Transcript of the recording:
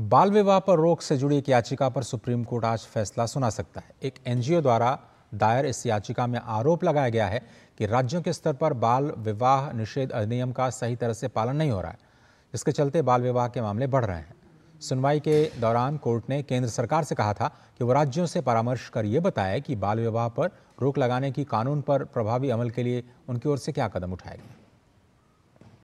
बाल विवाह पर रोक से जुड़ी एक याचिका पर सुप्रीम कोर्ट आज फैसला सुना सकता है एक एनजीओ द्वारा दायर इस याचिका में आरोप लगाया गया है कि राज्यों के स्तर पर बाल विवाह निषेध अधिनियम का सही तरह से पालन नहीं हो रहा है जिसके चलते बाल विवाह के मामले बढ़ रहे हैं सुनवाई के दौरान कोर्ट ने केंद्र सरकार से कहा था कि वो राज्यों से परामर्श कर ये बताए कि बाल विवाह पर रोक लगाने की कानून पर प्रभावी अमल के लिए उनकी ओर से क्या कदम उठाए गए